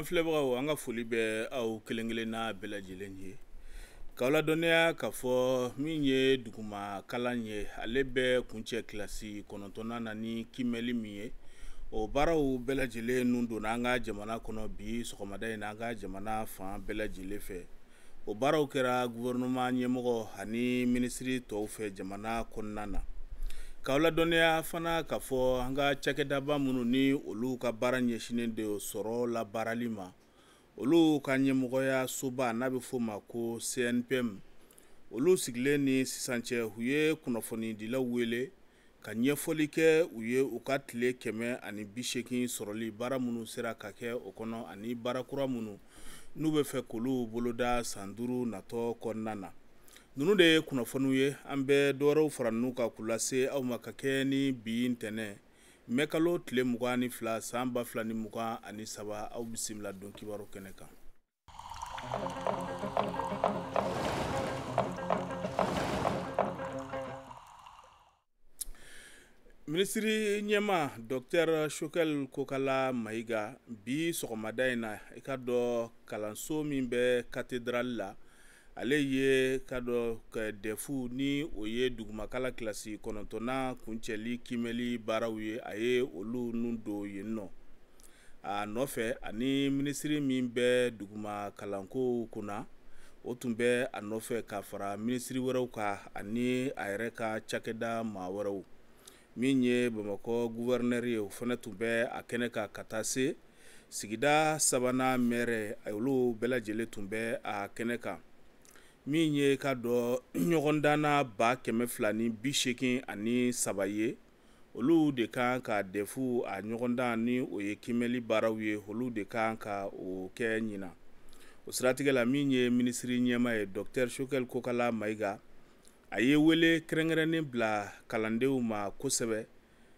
an filɛbagaw an ka foli bɛ aw kelen kelen n'a bɛɛ lajɛlen ye k'aw ladɔnniya k'a fɔ min ye duguma kalan ye ale bɛ kuncɛ kilasi kɔnɔntɔnnan na ni kimɛli min ye o baaraw bɛɛ lajɛlen nu donna an ka jamana kɔnɔ bi sɔgɔmada in na an ka jamana fan bɛɛ lajɛlen fɛ o baaraw kɛra guvɛrɛnɛma ɲɛmɔgɔ ani minisiri tɔw fɛ jamana kɔnɔna na k'aw ladɔnniya fana k'a fɔ an ka cakɛdaba minnu ni olu ka baara ɲɛsinnen de sɔrɔ labaarali ma olu ka ɲɛmɔgɔya soba n'a bɛ f'o ma ko cnpm olu sigilen ni sisan cɛ u ye kunnafonidilaw wele ka ɲɛfɔli kɛ u ye u ka tile kɛmɛ ani bi seegin sɔrɔli baara minnu sera ka kɛ o kɔnɔ ani baara kura minnu n'u bɛ fɛ k'olu boloda san duuru natɔ kɔnɔna na nunu de ye kunnafoniw ye an bɛ dɔwɛrɛw farannu ka k'u lase aw ma ka kɛɲɛ ni biin tɛnɛ mɛkalo tile mugan ni fila saan ba fila ni mugan ani saba aw bisimila don kibaro kɛnɛ kan minisiri ɲɛma dɔktɛr shokɛl kokala mayiga bi sɔgɔmada yi na i ka dɔ kalanso min bɛ katedrali la so ale ye ka dɔ ka dɛfu ni o ye dugumakala kilasi kɔnɔntɔnna kuncɛli kimɛli baaraw ye a ye olu nu don yen nɔ a nɔfɛ ani minisiri min bɛ duguma kalanko kunna o tun bɛ a nɔfɛ ka fara minisiri wɛrɛw kan ani a yɛrɛ ka cakɛda maa wɛrɛw min ye bamakɔ guvɛrnɛri ye o fana tun bɛ a kɛnɛ kan ka taa se sigida sabanan mɛrɛ olu bɛɛ lajɛlen tun bɛ a kɛnɛ kan min ye ka dɔ ɲɔgɔndanna ba kɛmɛ fila ni bi seegin ani saba ye olu de kan ka dɛfu a ɲɔgɔndan ni o ye kimɛli baaraw ye olu de kan ka o kɛ ɲina o siratigɛ la min ye minisiri ɲɛma ye dɔktɛr shokɛl kokala mayiga a ye wele kɛrɛnkɛrɛnnen bila kalandenw ma kosɛbɛ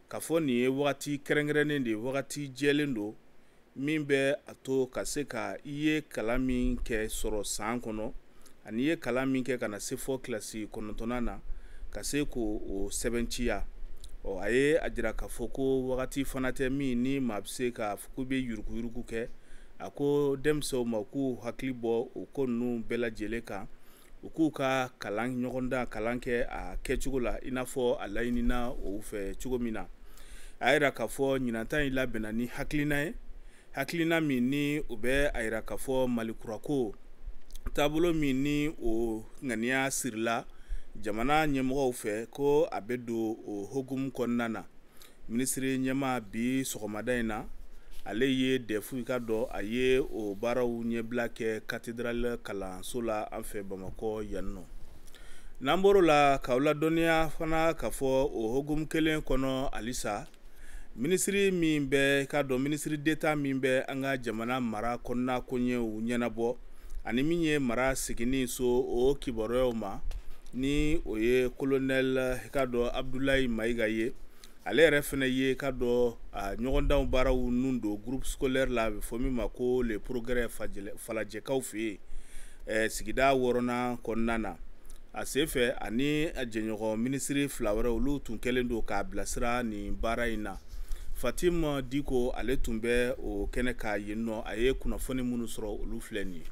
k'a fɔ nin ye wagati kɛrɛnkɛrɛnnen de wagati jɛlen don min bɛ a to ka se ka i ye kalan min kɛ sɔrɔ san kɔnɔ ani ye kalan min kɛ kana se fɔ kilasi kɔnɔntɔna na ka se k'o sɛbɛnciya ɔ a ye a jira k'a fɔ ko wagati fana tɛ min ni maa bɛ se k'a fɔ k'u bɛ yuruguyurugu kɛ a ko denmisɛnw ma k'u hakili bɔ o ko ninnu bɛɛ lajɛlen kan u k'u ka kalan ɲɔgɔndan kalan kɛ a kɛcogo la i n'a fɔ a laɲinina o fɛ cogo min na a yira k'a fɔ ɲinata in labɛnna ni hakilina ye hakilina min ni o bɛ a yira k'a fɔ malikurako taabolo min ni o ŋaniya sirila jamana ɲɛmɔgɔw fɛ ko a bɛ don o hokumu kɔnɔna na minisiri ɲɛma bi sɔgɔmada in na ale ye dɛfu ka dɔn a ye o baaraw ɲɛbila kɛ katedral kalanso la an fɛ bamakɔ yan nɔ n'an bɔr'o la k'aw ladɔnniya fana k'a fɔ o hokumu kelen kɔnɔ halisa minisiri min bɛ k'a dɔn minisiri d'etat min bɛ an ka jamana mara kɔnɔna koɲɛw ɲɛnabɔ ani min ye mara sigini so o kibaruyaw ma ni o ye kolonɛl ka dɔ abdulayi mayiga ye ale yɛrɛ fɛnɛ ye ka dɔ a ɲɔgɔndanw baaraw nu don groupe scolaire la a be fɔ min ma ko le progrès falajɛkaw e, fe ye sigida wɔrɔna kɔnɔna na a sen fɛ ani jɛɲɔgɔn ministry fila wɛrɛ olu tun kɛlen don k'a bilasira nin baara yi na fatima diko ale tun bɛ o kɛnɛ ka yen nɔ a ye kunnafoni minnu sɔrɔ olu filɛ nin ye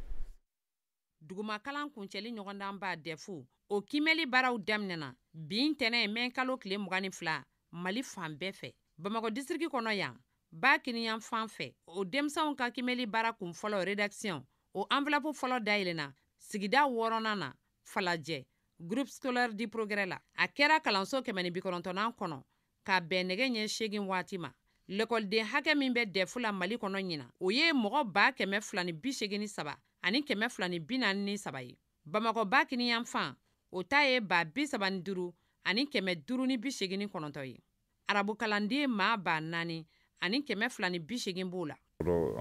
dugumakalan kuncɛli ɲɔgɔndan b'a dɛfu o kimɛli baaraw daminɛna bin tɛnɛ mɛn kalo tile mg ni fila mali fan bɛɛ fɛ bamakɔ disiriki kɔnɔ yan baa kiniyan fan fɛ o denmisɛnw ka kimɛli baara kun fɔlɔ redakisiyɔn o anfilapu fɔlɔ dayɛlɛnna sigida wɔrɔnan na falajɛ groupe scolaire di progrès la a kɛra kalanso kɛmɛ ni bikɔnɔntɔnan kɔnɔ ka bɛn nɛgɛ ɲɛ seegin waati ma lɛkɔliden hakɛ min bɛ dɛfu la mali kɔnɔ ɲina o ye mɔgɔ baa kɛmɛ fila ni bi seegin ni saba ani kɛmɛ fila ni bi naani ni saba ye bamakɔ ba kini yanfan o ta ye ba bi saba ni duuru ani kɛmɛ duuru ni bi seegin ni kɔnɔntɔn ye arabukalanden maa ba naani ani kɛmɛ fila ni bi seegin b'o la.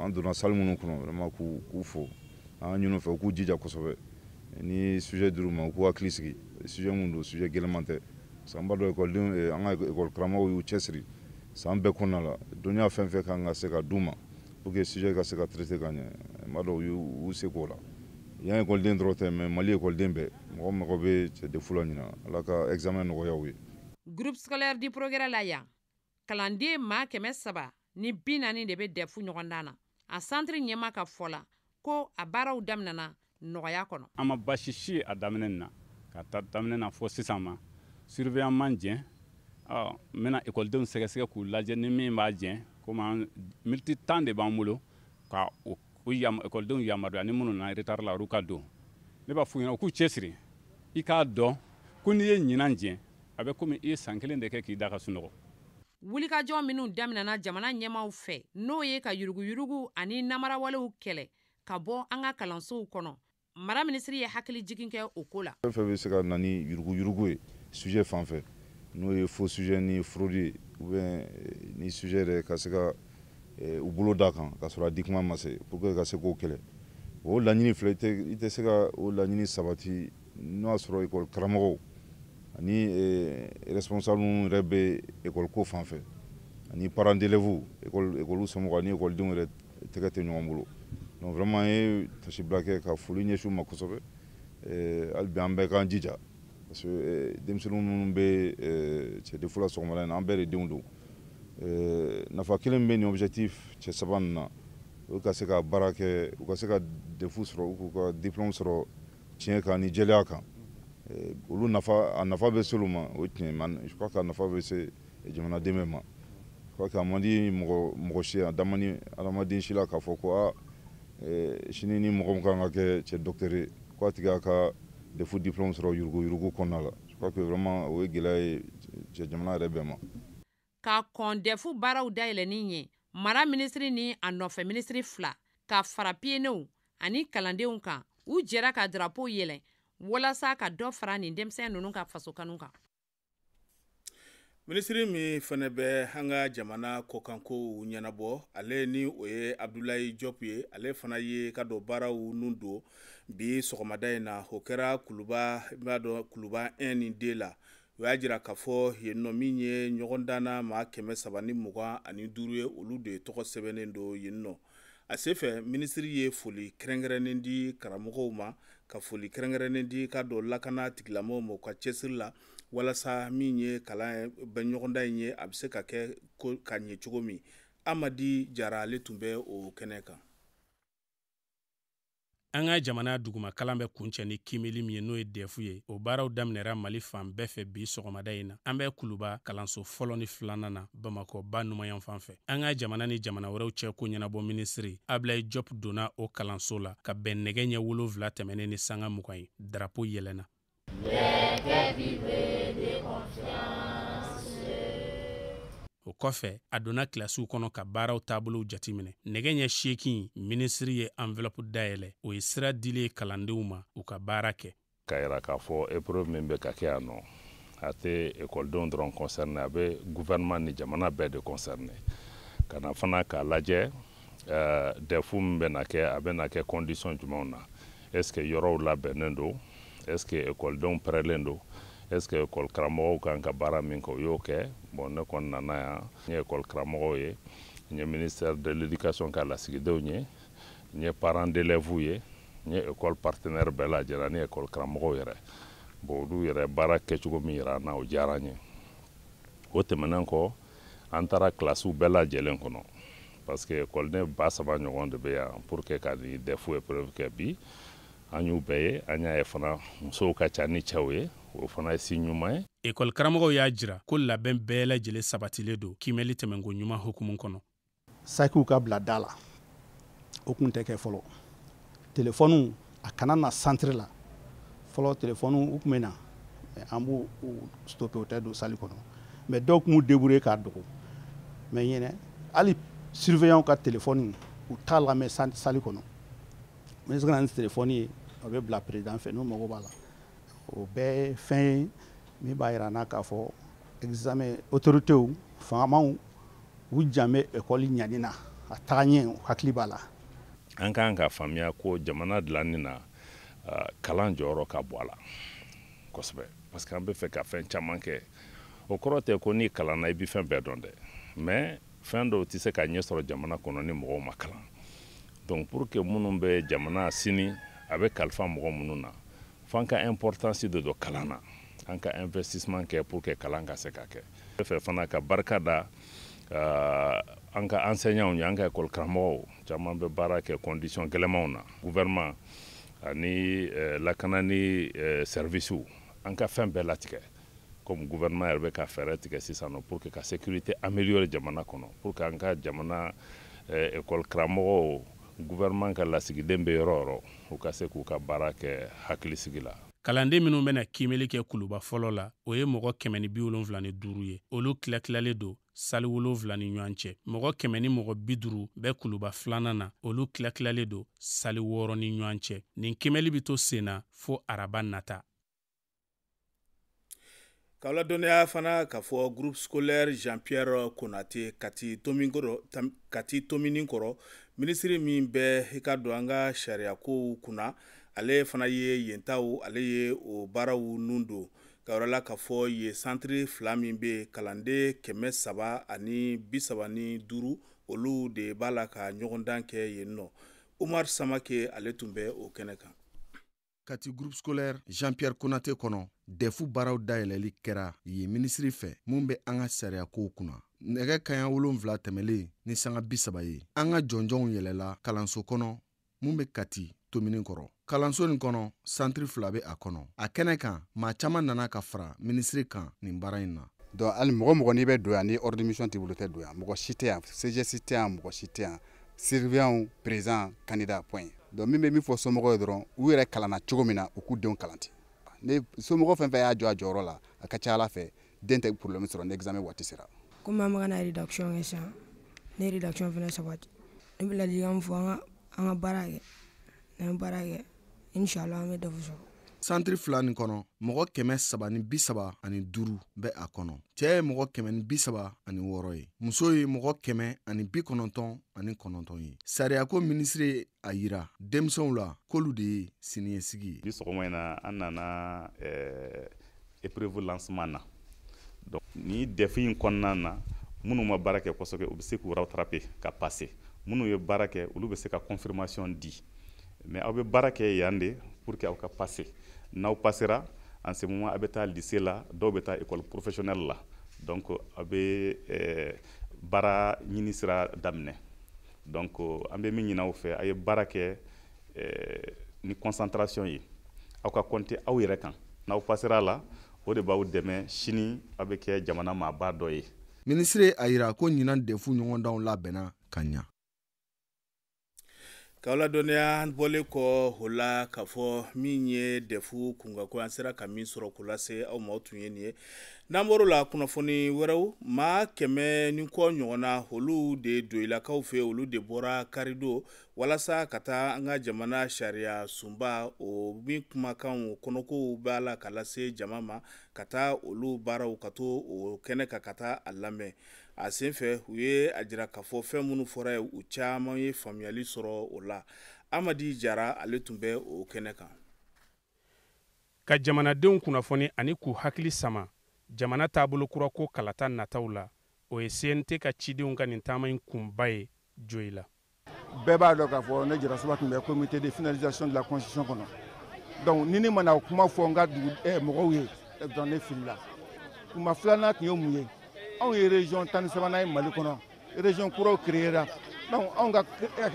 an donna sali minnu kɔnɔ vraiment k'u k'u fo an ɲini u fɛ u k'u jija kosɛbɛ ni sujet dir'u ma u k'u hakili sigi sujet min don sujet gɛlɛman tɛ parce que an b'a dɔn ekɔlidenw eh, an ka ekɔli karamɔgɔw y'u cɛsiri san bɛɛ kɔnɔna la dɔnniya fɛn fɛn kan ka se ka d'u ma pour que sujet ka se ka traiter ka ɲɛ ma dɔw y'u se k'o la yan ekɔliden dɔrɔn tɛ mɛ mali ekɔliden bɛɛ mɔgɔ mɔgɔ bɛ cɛdefu la ɲina ala ka ɛgizamɛn nɔgɔyaw ye groupe scolaire di progrès la yan kalanden ma kɛmɛ saba ni bi naani ah, de bɛ dɛfu ɲɔgɔndan na a santiri ɲɛma ka fɔ la ko a baaraw daminɛna nɔgɔya kɔnɔ an ma basisi a daminɛ na ka ta daminɛ na fɔ sisan ma surveillant man jɛn n bɛna ekɔlidenw sɛgɛsɛgɛ k'u lajɛ ni min b'a jɛn komi militi tan de b'an bolo ka o u yam ekɔlidenw yamaruya ni minnu na retard la ruka don ne b'a f'u ɲɛna u k'u cɛsiri i k'a dɔn ko n'i ye ɲinan jɛn a bɛ komi i ye san kelen de kɛ k'i da ka sunɔgɔ wulikajɔ minw daminɛna jamana ɲɛmaw fɛ n'o ye ka yuruguyurugu ani namarawalew kɛlɛ ka bɔ an ka kalansow kɔnɔ mara minisiri ye hakili jigin kɛ o ko la fɛn fɛn be se ka na ni yuruguyurugu ye sujɛ fan fɛ n'o ye fo sujɛ ni frodi ubiyɛn eh, ni sujɛ yɛrɛ ka se ka u eh, bolo da kan ka sɔrɔ a di kuma ma se pour que ka se k'o kɛlɛ o laɲini filɛ i tɛ se ka o laɲini sabati n'o y'a sɔrɔ ekɔli karamɔgɔw ani eh, responsable minnu yɛrɛ bɛ ekɔliko fan fɛ ani parents d'élèves ekɔli somɔgɔw ani ekɔlidenw yɛrɛ tɛgɛ tɛ ɲɔgɔn bolo donc vraiment an ye tasibila kɛ ka foli ɲɛsin u ma kosɛbɛ eh, hali bi an bɛɛ k'an jija parce que denmisɛnnin minnu bɛ cɛdefu la sɔgɔmada in na an bɛɛ de denw don Euh, nafa kelen bɛ nin objectif cɛ saba nin na u ka se ka baara kɛ u ka se ka defu sɔrɔ u k'u ka diplôme sɔrɔ tiɲɛ kan ni jɛlenya kan euh, olu nafa a nafa bɛ se olu ma o tiɲɛ ma je crois que a nafa bɛ se jamanaden bɛɛ ma je crois que a man di mɔgɔ mɔgɔ si a da adamaden si la k'a fɔ ko aa euh, sini ni mɔgɔ min kan ka kɛ cɛ docteur ye ko a tigi y'a ka defu diplôme sɔrɔ yuruguyurugu kɔnɔna la je crois que vraiment o ye gɛlɛya ye cɛ jamana yɛrɛ bɛɛ ma. ka kɔndɛfu baaraw dayɛlɛnin ye mara minisiri ni a nɔfɛ minisiri fila ka fara piyenew ani kalandenw kan u jɛra ka darapo yɛlɛ walasa ka dɔ fara nin denmisɛn ninnu ka faso kanu kan minisiri min fɛnɛ bɛ an ka jamana kɔkankow ɲɛnabɔ ale ni o ye abdulayi jɔpu ye ale fana ye ka dɔ baaraw nu don bi sɔgɔmada yi na o kɛra kuluba i b'a dɔn kuluba 1 ni de la o y'a jira k'a fɔ yen nɔ min ye ɲɔgɔndanna maa kɛmɛ saba ni mugan ani duuru ye olu de ye tɔgɔ sɛbɛnnen don yen nɔ a senfɛ minisiri ye foli kɛrɛnkɛrɛnnen di karamɔgɔw ma ka foli kɛrɛnkɛrɛnnen di ka dɔ lakana tigilamɔgɔw ma u ka cɛsiri la walasa min ye kalan bɛ ɲɔgɔndan in ye a bɛ se ka kɛ ka ɲɛ cogo min amadi jara ale tun bɛ o kɛnɛ kan an ka jamana duguma kalan bɛ kuncɛ ni kiimɛli min ye n'o ye dɛfu ye o baaraw daminɛra mali fan bɛɛ fɛ bi sɔgɔmada yi na an bɛ kuluba kalanso fɔlɔ ni filanan na bamakɔba numanyan fan fɛ an ka jamana ni jamana wɛrɛw cɛ ko ɲɛnabɔ minisiri abilayi jɔp donna o kalanso la ka bɛn nɛgɛ ɲɛ wolonfila tɛmɛnen ni sanga mugan ye darapo yɛlɛnna o kɔfɛ a donna kilasiw kɔnɔ ka baaraw taabolow jatiminɛ nɛgɛ ɲɛ seegin minisiri ye anvelɔpu dayɛlɛ o ye sira dili ye kalandenw ma u ka baara kɛ k'a yira k'a fɔ eprove min bɛ ka kɛ yan nɔ a tɛ ekɔlidenw dɔrɔn kɔnsɛrne a bɛ guvɛrɛnɛman ni jamana bɛɛ de kɔnsɛrne ka na fana k'a lajɛ uh, dɛfu min bɛ na kɛ a bɛ na kɛ kɔndisɔn jumanw na est ce que yɔrɔw labɛnnen do est ce que ekɔlidenw pɛrɛlen do ɛseke ekɔlikaramɔgɔw kan ka baara min kɛ y'o kɛ bon ne kɔni ministère de l'éducation ka lasigidenw ye n parents d'élèves ye n ye école partenaire bɛɛ école yɛrɛ bon olu yɛrɛ baara kɛcogo na parce que écoliden ba saba ɲɔgɔn de bɛ pour que ka nin DEF épreuve kɛ bi an y'u bɛɛ ye an y'a fana musow ka ni o fana si ɲuman ye ekɔli karamɔgɔw y'a jira ko labɛn bɛɛ lajɛlen sabatilen don kimɛli tɛmɛko ɲuman hukumu kɔnɔ sakiw ka bila da la o kun tɛ kɛ fɔlɔ telefɔniw a kana na santiri la fɔlɔ telefɔniw u kun bɛ na an b'u stoppe o tɛ don sali kɔnɔ mɛ dɔw kun b'u k'a dogo mɛ ɲɛnɛ hali surveillant ka telefɔni u t'a lamɛn sali kɔnɔ ministre ka na ni telefɔni ye o bɛ bila président fɛ n'u mago b'a la o bɛɛ ye fɛn ye min b'a yira n na k'a fɔ examen autorités famaw u jan bɛ ekɔli ɲani na a taga ɲɛ u hakili b'a la. an kan ka faamuya ko jamana dilanni na kalan jɔyɔrɔ ka bɔ a la kosɛbɛ parce que an bɛ fɛ ka fɛn caman kɛ o kɔrɔ tɛ ko n'i kalanna i bɛ fɛn bɛɛ dɔn dɛ mais fɛn dɔw tɛ se ka ɲɛ sɔrɔ jamana kɔnɔ ni mɔgɔw ma kalan donc pour que minnu bɛ jamana sini a bɛ kalifa mɔgɔ minnu na f'an ka importance de do kalana anka an ka investissement kɛ pour ke kalan ka se ka ke fe fana ka barika da uh, an ka ni anka an ka école karamɔgɔw caman bɛ baara kɛ condition gɛlɛmanw na gouvernement ani uh, lakana ni uh, servicew an ka fɛn bɛɛ latigɛ comme gouvernement yɛrɛ bɛ ka fɛɛrɛ tigɛ sisan pour que ka sécurité améliorer jamana kɔnɔ pour que an ka jamana école eh, karamɔgɔw guvɛrɛman ka lasigiden bɛ yɔrɔ yɔrɔ u ka se k'u ka baara kɛ hakilisigi la kalanden minw bena kiimɛli kɛ kuluba fɔlɔ la o ye mɔgɔ kɛmɛ ni bi wolonfila ni duuru ye olu kilatilalen don sali wolonfila ni ɲɔgɔn cɛ mɔgɔ kɛmɛ ni mɔgɔ bi duuru bɛ kuluba filanan na olu kilatilalen don sali wɔɔrɔ ni ɲɔgɔn cɛ nin kiimɛli be to sen na fɔɔ araba nata k'aw ladɔnniya fana k'a fɔ groupe scolaire jean pierre konate kati tomini kɔrɔ minisiri min bɛ i ka don an ka sariya kow kunna ale fana ye yentaw ale ye o baaraw nun don ka yɔrɔ la k'a fɔ ye santiri fila min bɛ kalanden kɛmɛ saba ani bi saba ni duuru olu de b'a la ka ɲɔgɔndan kɛ yen nɔ umar samake ale tun bɛ o kɛnɛ kan kati groupe scolaire jean pierre konate kɔnɔ dɛfu baaraw dayɛlɛli kɛra yen minisiri fɛ min bɛ an ka sariyakow kunna nɛgɛ kaɲa wolonfila tɛmɛlen ni sanga bisaba ye an ka jɔnjɔnw yɛlɛla kalanso kɔnɔ mun be kati tominin kɔrɔ kalanso nin kɔnɔ santiri fila be a kɔnɔ a kɛnɛ kan maa caaman nana ka fara minisiri kan nin baara ɲi na donc hali mɔgɔ mɔgɔ n'i bɛ don yan ni ordimisiɔn t'i bolo tɛ don yan mɔgɔ si tɛ yan cgsi tɛ yan mɔgɔ si tɛ yan siriviyanw président candidat point donc min bɛ min fɔ somɔgɔw ye dɔrɔn u yɛrɛ kalanna cogo min na u k'u denw kalan ten ne somɔgɔ fɛn fɛn y'a jɔ a jɔyɔrɔ la a ka ca ala fɛ den tɛ problème sɔrɔ ni examen waati sera komi an bɛka na redakisiyɔn kɛ sisan ne ye redakisiyɔn fana sabati ne bɛ ladilikan fɔ an ka an ka baara kɛ n'an ye baara kɛ inshala an bɛ dɛfu sɔrɔ santiri fila nin kɔnɔ mɔgɔ kɛmɛ saba ni bisaba ani duru bɛ a kɔnɔ cɛɛ ye mɔgɔ kɛmɛ ni bisaba ani wɔɔrɔ ye muso ye mɔgɔ kɛmɛ ani bi kɔnɔntɔn ani kɔnɔntɔn ye sariyako minisiri a yira denmisɛnw la k'olu de ye siniyesigi ye bi sɔgɔma in na an nana ɛɛ epreve lancement na ni dɛfu in kɔnɔna na a ma barake ka passer munu ye barake se ka confirmation di mais aw bɛ yande, pour que ka passer n'aw passera en ce moment aw bɛ lycée la école professionnelle là. donc aw bɛ euh, bara ministre donc ambe mi a' ye euh, ni concentration yi aw ka compter aw yɛrɛ o de b'aw dɛmɛ sini aw bɛ kɛ jamana maaba dɔ ye minisiri a yira ko ɲinan defu ɲɔgɔndanw labɛnna ka ɲa k'aw ladɔnniya bɔlen kɔ o la k'a fɔ min ye dɛfu kungako an sera ka min sɔrɔ k'o lase aw ma o tun ye nin ye n'an bɔr'o la kunnafoni wɛrɛw maa kɛmɛ ni kɔ ɲɔgɔnna olu de doyilakaw fɛ olu de bɔra karido walasa ka taa an ka jamana sariya sunba o min kumakan kɔnɔkow b'a la ka lase jama ma ka taa olu baaraw ka to o kɛnɛ kan ka taa a lamɛn a senfɛ u ye a jira k'a fɔ fɛn minnu fɔra ye u caman ye faamuyali sɔrɔ o la amadi jara ale tun bɛ o kɛnɛ kan ka jamanadenw kunnafoni ani k'u hakili sama jamana taabolo kura ko kalata nataw la o ye cnt ka cidenw ka nin taama in kunba ye joyi la bɛɛ b'a dɔn k'a fɔ ne jarasuba tun bɛ comité de finalisation de la constitution kɔnɔ donc ni ne mana kuma fɔ n ka dugu eh, mɔgɔw ye dɔn ne filila kuma filanan tun ye mun ye anw ye région tan ni sabanan ye mali kɔnɔ région kuraw créera donc anw ka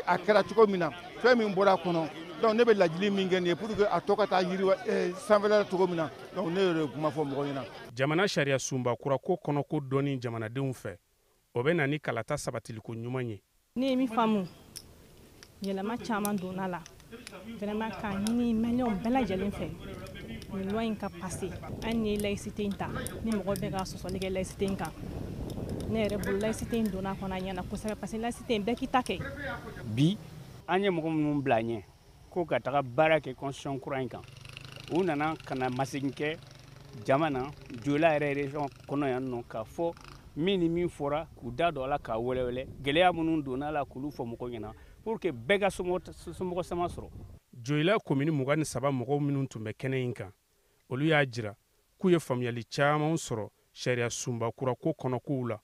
a kɛra cogo min na fɛn min bɔra a kɔnɔ donc ne bɛ lajili min kɛ nin ye pour que a tɔ ka taa yiriwa eh, sanfɛla la cogo min na donc ne yɛrɛ kuma fɔ mɔgɔw ɲɛna jamana sariya sunba kura ko kɔnɔ ko dɔɔni jamanadenw fɛ o bɛ na ni kalata sabatiliko ɲuman ye ne ye min faamu yɛlɛma caaman donna la vraiment k'a ɲini maliyɛnw bɛɛ lajɛlen fɛ nin loi in ka pase an ye layisite in ta ni mɔgɔ bɛ ka sɔsɔli kɛ layisite in kan ne yɛrɛ bolo layisite in donna kɔnɔ a ɲɛna kosɛbɛ parce que layisite in bɛɛ k'i ta kɛ bi an ye mɔgɔ minnu bila ɲɛ ko ka taga baara kɛ constitution kura in kan u nana ka na masegin kɛ jama na jola yɛrɛ région kɔnɔ yan nɔ k'a fɔ min ni min fɔra k'u da don a la k'a wɛlɛwɛlɛ gɛlɛya minnu donna a la k'olu fɔ mɔgɔw ɲɛna pour que bɛɛ ka somɔgɔ sama sɔrɔ joyila komini muga ni saba mɔgɔw minnu tun bɛ kɛnɛ yi kan olu y'a jira k'u ye faamuyali caaman sɔrɔ sariya sunba kura ko kɔnɔ kow la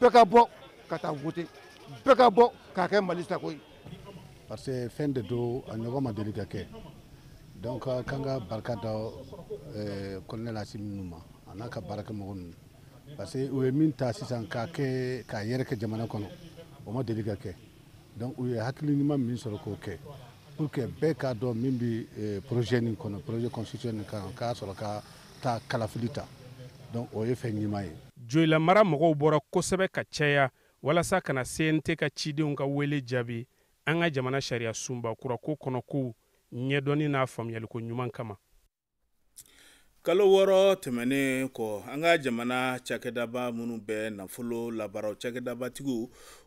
bɛɛ ka bɔ ka taa vote bɛɛ ka bɔ k'a kɛ mali sago ye parce que fɛn de do a ɲɔgɔn ma deli ka kɛ donc kan ka barika da eh, kolonɛl asimi nu ma a n'a ka baarakɛ mɔgɔ nunu parce que u ye min ta sisan k'a kɛ k'a yɛrɛ kɛ jamana kɔnɔ o ma deli ka kɛ donc u ye hakili ɲuman min sɔrɔ k'o kɛ que bɛɛ k'a dɔn min bɛ eh, projet nin kɔnɔ projet constitution nin kan k'a sɔrɔ ka taa kalafili ta donc o ye fɛn ɲuman ye. joyilamara mɔgɔw bɔra kosɛbɛ ka caya walasa kana cnt ka cidenw ka wele jaabi an ka jamana sariya sunba kurako kɔnɔ kow ɲɛdɔnni n'a faamuyaliko ɲuman kama kalo wɔɔrɔ tɛmɛnen kɔ an ka jamana cakɛdaba minnu bɛ nafolo labaraw cakɛdabatigiw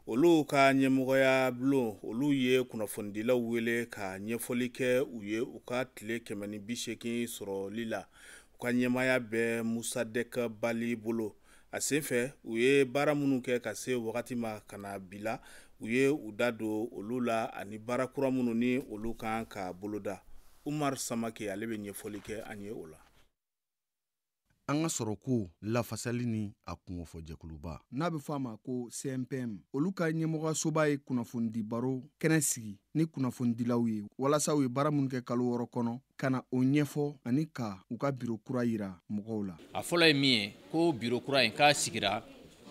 olu ka ɲɛmɔgɔya bulon olu ye kunnafonidilaw wele ka ɲɛfɔli kɛ u ye u ka tile kɛmɛ ni bi seegin sɔrɔli la u ka ɲɛmaya bɛ musadɛkɛ bali bolo a senfɛ u ye baara minnu kɛ ka se wagati ma ka na bila u ye u da don olu la ani baara kura minnu ni olu kan ka boloda umaru samake ale bɛ ɲɛfɔli kɛ an ye o la an ka sɔrɔ ko lafasali ni a kungofɔjɛkuluba n'a bɛ fɔ a ma ko cnpm olu ka ɲɛmɔgɔsoba ye kunnafonidi baro kɛnɛ sigi ni kunnafonidilaw ye walasa u ye baara minnu kɛ kalo wɔɔrɔ kɔnɔ ka na o ɲɛfɔ ani ka u ka biro kura yira mɔgɔw la a fɔlɔ ye min ye ko biro kura in k'a sigira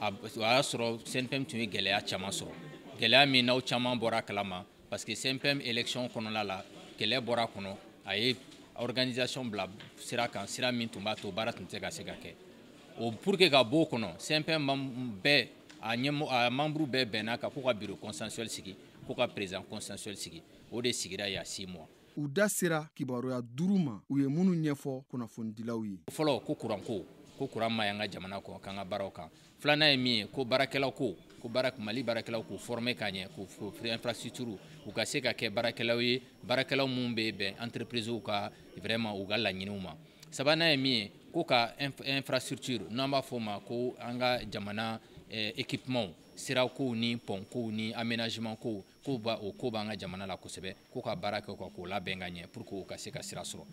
a y'a sɔrɔ cnpm tun ye gwɛlɛya caaman sɔrɔ gwɛlɛya min n'aw caaman bɔra a kalama parce que cnpm election kɔnɔla la kɛlɛ bɔra kɔnɔ a ye organisation bila sira kan sira min tun b'a to baara tun tɛ ka se ka kɛ o pour que ka bɔ o kɔnɔ cnpn bɛɛ a ɲɛmɔ a membre bɛɛ bɛnna kan k'u ka bureau consensuel sigi k'u ka président consensuel sigi o de sigira yan six mois u da sera kibaruya duru ma u ye minnu ɲɛfɔ kunnafonidilaw ye fɔlɔ ko kuranko ko kuran ma y'an ka jamana kɔnɔ k'an ka baaraw kan filanan ye min ye ko baarakɛla ko ko barak mali baarakɛlaw k'u forme k'a ɲɛ infrastructure u ka se ka kɛ baarakɛlaw ye baarakɛlaw minnu be bɛn entreprisew ka vraiment u ka laɲiniw ma sabana ye min ye ko ka infrastructure n'an b'a fɔ ma ko an ka jamana eh, équipement sira ni pɔnkow ni aménagement kow ko ba o ko b'an ka jamana la kosɛbɛ ko ka baara kɛ ka k'o labɛn ka ɲɛ pour que o ka se ka sira sɔrɔ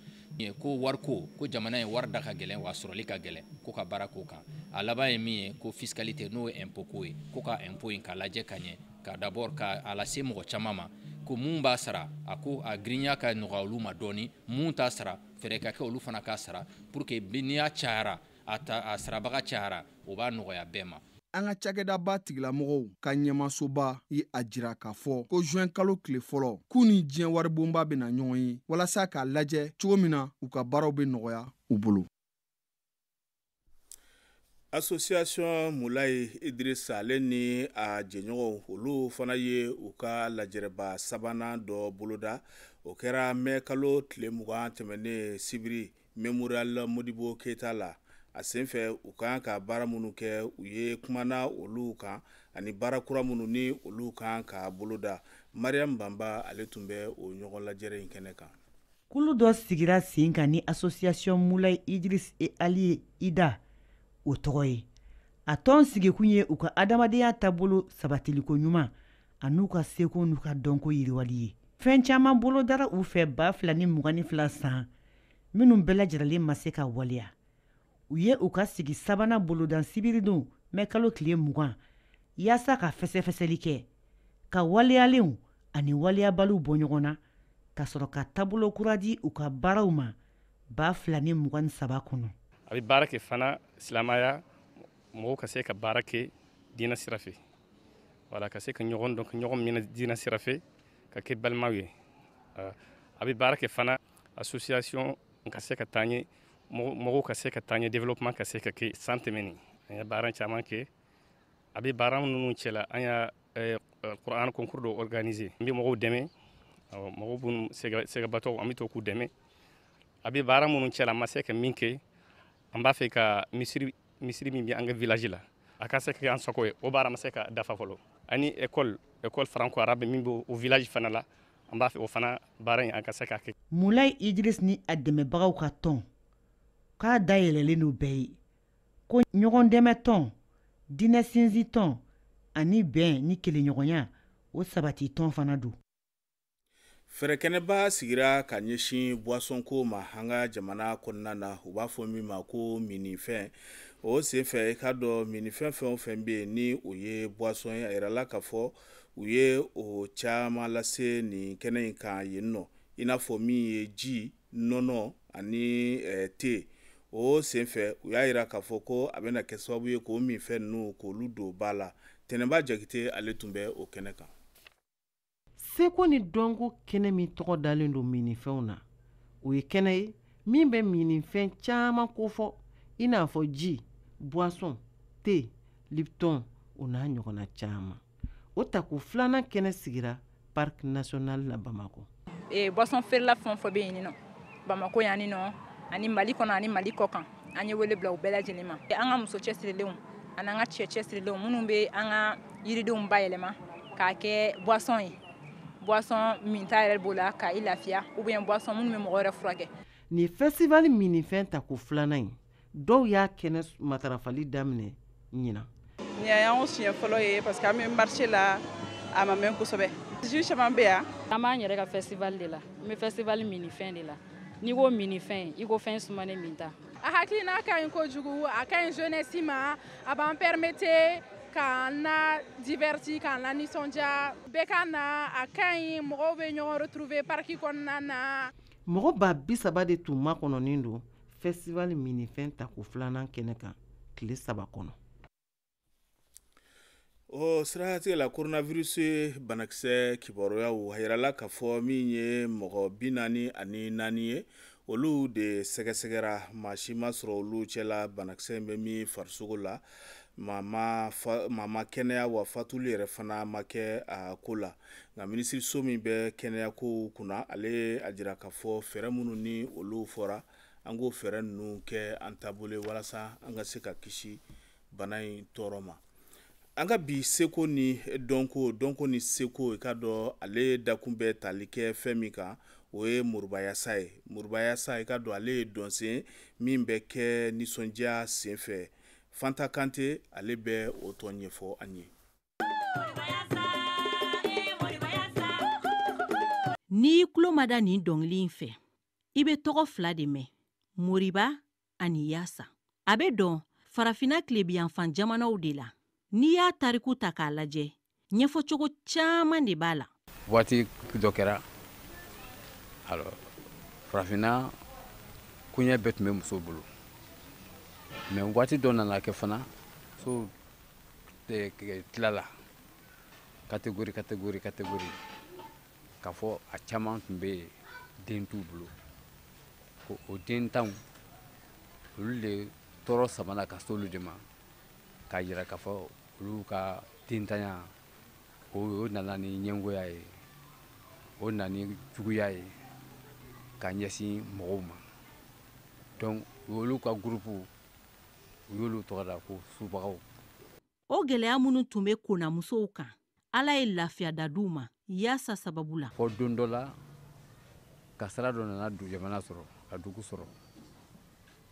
ko wariko ko jamana ye wari da ka gɛlɛn wa sɔrɔli ka gɛlɛn ko ka baara k'o kan a laban ye min ye ko fiscalité n'o ye impôt ko ye ko ka impôt in k'a lajɛ ka ɲɛ ka d'abord ka a lase mɔgɔ caman ma ko mun b'a sara a ko a girinya ka nɔgɔya olu ma dɔɔni mun t'a sara fɛɛrɛ ka kɛ olu fana k'a sara pour ke n'i y'a cayara a sarabaga cayara o b'a nɔgɔya bɛɛ ma an ka cakɛdaba tigilamɔgɔw ka ɲɛmasoba ye a jira k'a fɔ ko zuwɛn kalo tile fɔlɔ k'u ni diɲɛ waribonba bena ɲɔgɔn ye walasa k'a lajɛ cogo min na u ka baaraw be nɔgɔya u bolo association mulayi idrisa ale ni a jɛɲɔgɔnw olu fana ye u ka lajɛrɛba sabanan dɔ boloda o kɛra mɛn kalo tile mugan tɛmɛnen sibiri memorial modibo keta la a senfɛ u kan ka baara minnu kɛ u ye kumana olu kan ani baara kura minnu ni olu kan ka boloda mariam banba ale tun bɛ o ɲɔgɔn lajɛrɛ in kɛnɛ kan kulu dɔ sigira sen kan ni association mulayi idris e ali ye ida o tɔgɔ ye a tɔn sigikun ye u ka adamadenya taabolo sabatiliko ɲuman a n'u ka seko n'u ka dɔnko yiriwali ye fɛn caaman bolodara u fɛ b'a fila ni mugani fila san minw bɛɛ lajɛrɛlen ma se ka waleya u ye u ka sigi sabanan bolodan sibiridon mɛ kalo tile mugan yaasa ka fɛsɛfɛsɛli kɛ ka waleyalenw ani waleyabaliw bɔ ɲɔgɔn na ka sɔrɔ ka taabolo kura di u ka baaraw ma b'a fila ni mugan ni saba kɔnɔ a bɛ baara kɛ fana silamaya mɔgɔw ka se ka baara kɛ diinɛ sira fɛ wala ka se ka ɲɔgɔn dɔn ka ɲɔgɔn minɛ diinɛ sira fɛ ka kɛ balimaw ye a bɛ baara kɛ fana association ka se ka taa ɲɛ mɔgɔw ka se ka taa ɲɛ développement ka se ka kɛ san tɛmɛni an ye baara caman kɛ a bɛ baara ninnu cɛla an y'a kuran concours dɔ organiser n bɛ mɔgɔw dɛmɛ mɔgɔw minnu sɛgɛbatɔw an bɛ to k'u dɛmɛ a bɛ baara minnu cɛla an ma se ka min kɛ an b'a fɛ ka misiri misiri min bɛ an ka village la a ka se ka kɛ an sago ye o baara ma se ka dafa fɔlɔ ani école école franco arabe min bɛ o village fana la an b'a fɛ o fana baara in an ka se k'a kɛ. mulayi idris ni a dɛmɛbagaw ka tɔn. k'a dayɛlɛlen n'u bɛɛ ye ko ɲɔgɔn dɛmɛ dinɛ sinsin ani bɛn ni kelenɲɔgɔnya o sabati tɔn fana don fɛrɛkɛnɛba sigira ka ɲɛsin buwasɔnko ma an ka jamana kɔnɔna na u b'a fɔ min ma ko minifɛn o senfɛ i k'a dɔn minifɛn fɛn o fɛn bɛ yen ni o ye buwasɔn ye a yirala k'a fɔ u ye o caman lase nin kɛnɛ in kan yen nɔ i n'a fɔ min ye ji nɔnɔ ani eh, te o senfɛ u y'a yira k'a fɔ ko a bɛna kɛ sababu ye k'o minfɛn ninnu k'olu don ba la tɛnɛnba jakite ale tun bɛ o kɛnɛ kan seko ni dɔnko kɛnɛ min tɔgɔ dalen don minifɛnw na o ye kɛnɛ ye min bɛ minifɛn caaman kofɔ i n'a fɔ ji boisson te liptɔn o n'a ɲɔgɔnna caaman o tako filanan kɛnɛ sigira park national la bamako eh, boisson feerela fɛn fɔ be yen ni nɔ bamako yani nɔ ani mali kɔnɔ ani mali kɔ kan an ye wele bila u bɛɛ lajɛlen ma e, an um. um. um ka muso cɛsirilenw ani an ka cɛ cɛsirilenw minnu bɛ an ka yiridenw bayɛlɛma k'a kɛ boisson ye boisson minta yɛrɛ b'o la ka i lafiya ubiyɛn boisson minnu bɛ mɔgɔ yɛrɛ furakɛ nin fɛsibali min fɛn ta ko filanan ye dɔw y'a kɛnɛ matarafali daminɛ ɲina nin y'an siɲɛ fɔlɔ ye parce que an bɛ marché la a ma mɛn kosɛbɛ jus caman bɛ yan an b'an yɛrɛ ka fɛsibali de la n bɛ fɛsibali min de la n'i ko mini fɛn i ko fɛn sumanen min ta a hakili n'a ka ɲi kojugu a ka ɲi jeunesse ma a b'an permete k'an na diverti k'an la nisɔndiya bɛɛ ka na a ka ɲi mɔgɔw bɛ ɲɔgɔn retrouve parki kɔnɔna na mɔgɔ ba bisaba de tun makɔnɔnin don fɛstivali minifɛn tako filanan kɛnɛ kan tile saba kɔnɔ o siratigɛ la coronavirus banakisɛ kibaruyaw a yirala k'a fɔ min ye mɔgɔ bi naani ani naani ye olu de sɛgɛsɛgɛra maa si ma sɔrɔ olu cɛla banakisɛ in bɛ min farisogo la maa ma kɛnɛya wa fatulu yɛrɛ fana ma kɛ a ko la nka minisiriso min bɛ kɛnɛyako kunna ale a jira k'a fɔ fɛɛrɛ minnu ni olu fɔra an k'o fɛɛrɛ ninnu kɛ an taabolo walasa an ka se ka kisi bana in tɔɔrɔ ma an ka bi seko ni dɔnko dɔnko ni seko i e ka dɔn ale dakun bɛ tali kɛ fɛn min kan o ye moribayasa ye moribayasa i e ka dɔn ale ye dɔnsen min bɛ kɛ nisɔndiya sen fɛ fanta kante ale bɛ o tɔn ɲɛfɔ an ye n'i tulo ma da nin dɔnkili in fɛ i bɛ tɔgɔ fila de mɛn moriba ani yaasa a bɛ dɔn farafinna tilebiyanfan jamanaw de la N'i y'a tariku ta k'a lajɛ ɲɛfɔcogo caaman de b'a la waati dɔ kɛra farafinna kuɲɛ bɛɛ tun bɛ muso bolo ma waati dɔ nana kɛ fana muso tilala kategori kategori kategori k'a fɔ a caaman tun be yen den t'u bolo ko o den tanw olu de tɔɔrɔ samana ka s'olu de ma k'a yira k'a fɔ luka ka dentanya o, na na ni ɲɛngoya ye o na ni juguya ye ka kanya mɔgɔw ma don olu ka gurupu u y'olu tɔgɔ ko o gɛlɛya minnu tun bɛ konnamusow kan ala ye lafiya da di sababu la fɔ don dɔ la ka sira dɔ du jamana sɔrɔ ka dugu sɔrɔ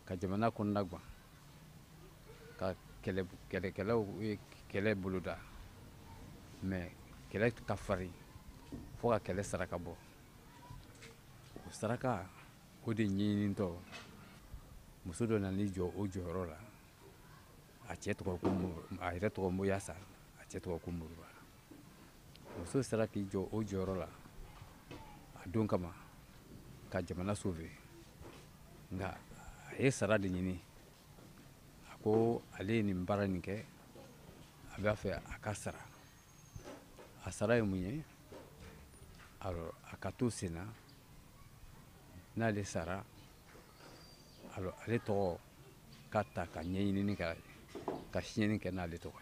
ka jamana kɔnɔna gwan kɛlɛ boloda mɛ kɛlɛ ka farin fo ka kɛlɛ saraka bɔ o saraka o de ɲɛɲinitɔ muso dɔ nan'i jɔ o jɔyɔrɔ la a cɛ tɔgɔ ko a yɛrɛ tɔgɔ ko yasa a cɛ tɔgɔ ko moriba muso sera k'i jɔ o jɔyɔrɔ la a don kama ka jamana sove nka a ye sara de ɲini a ko ale ye nin baara nin kɛ gafe a ka sara a sara ye mun ye alors a ka to senna n'ale sara ale tɔgɔ ka ta ka ɲɛɲinini ka siɲɛni kɛ tɔgɔ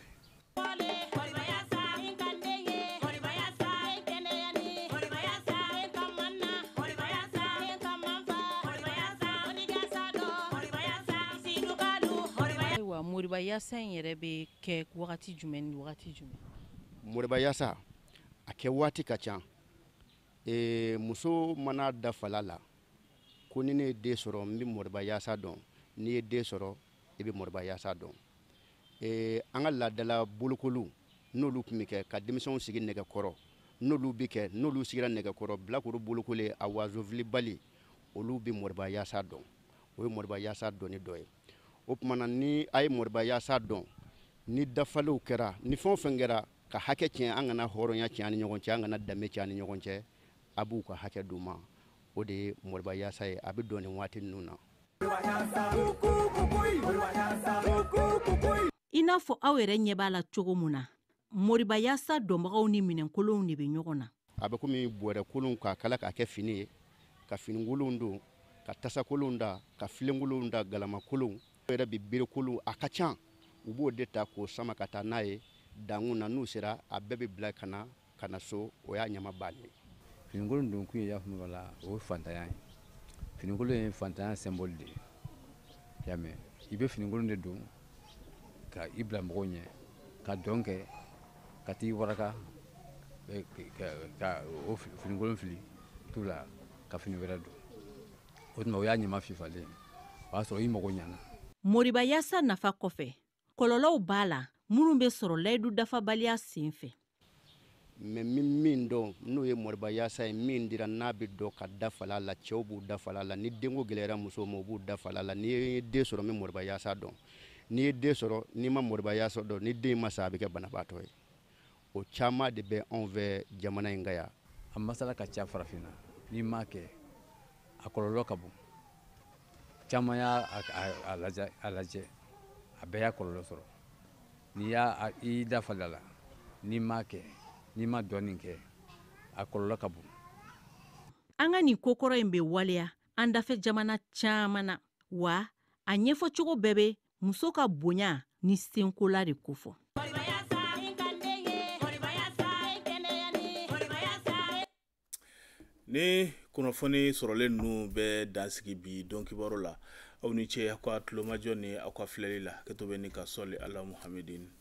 Moribayasa in yɛrɛ bɛ kɛ wagati jumɛn ni wagati jumɛn moribayasa a kɛ waati ka ca ee muso mana dafala la ko ni ne ye den sɔrɔ n bɛ moribayasa dɔn n'i ye den sɔrɔ i bɛ moribayasa dɔn ee an ka ladala bolokolu n'olu tun bɛ kɛ ka denmisɛnw sigi nɛgɛkɔrɔ n'olu bi kɛ n'olu sigira nɛgɛkɔrɔ bilakoro bolokoli a bali olu be moriba yasa dɔn o ye moribayasa dɔn dɔ ye o tumana ni a ye moriba yaasa dɔn ni dafalew kɛra ni fɛn o fɛn kɛra ka hakɛ tiɲɛ an kana hɔrɔnya tiɲɛ ni ɲɔgɔn cɛ an kana danbe tiɲɛ ni ɲɔgɔn cɛ a b'u ka hakɛ d'u ma o de ye moriba yaasa ye a bɛ dɔn nin waati ninnu na i n'a fɔ aw yɛrɛ ɲɛ b'a la cogo min na moriba yaasa dɔnbagaw ni minɛnkolonw de bɛ ɲɔgɔn na a bɛ komi bɔrɛkolonw k'a kala k'a kɛ fini ye ka finikolonw don ka tasakolonw da ka filenkolonw da galamakolonw yɛrɛ bi berekolo a ka can u b'o de ta k'o sama ka taa n'a ye dangun na n'u sera a bɛɛ bɛ bila ka na so o y'a ɲama bannen finikolon don kun ye y'a faamu la o ye fantanya ye finikolon ye fantanya symbole de ye y'a mɛn i bɛ finikolon de don ka i bila mɔgɔw ɲɛ ka dɔn kɛ ka t'i waraka ka o finikolon fili t'u la ka fini wɛrɛ don o tuma o y'a ɲama fifalen o y'a sɔrɔ i mago ɲana Moribayasa nafa kɔfɛ kɔlɔlɔw b'a la minnu bɛ sɔrɔ layidu dafabaliya sen fɛ mɛ min min dɔn n'o ye moribayasa ye min dira n'a be dɔ ka dafa la cɛɛw b'u dafa la ni denko gɛlɛyara muso ma u b'u dafala la n'i ye den sɔrɔ min moribayasa dɔn n'i ye den sɔrɔ n'i ma moribayasa dɔn ni den ma sa a bɛ kɛ banabaatɔ ye o caaman de bɛ anw fɛ jamana in ka yan a masala ka ca farafinna n'i m'a kɛ a kɔlɔlɔ ka bon Caman y'a a lajɛ a lajɛ bɛɛ y'a n'i y'a ida falala la n'i m'a kɛ n'i ma dɔɔnin kɛ a kɔlɔlɔ ka bon an ka nin kokɔrɔ kɔrɔ in bɛ waleya an dafɛ jamana caman na wa a ɲɛfɔcogo bɛɛ bɛ muso ka bonya ni senkola de ko fɔ ni kunnafoni sɔrɔlen ninnu bɛ dansigi bi dɔnkibaro la aw ni ce aw ka tulomajɔ ni aw ka filɛli la kɛto bɛ ni ka sɔli ala muhamedin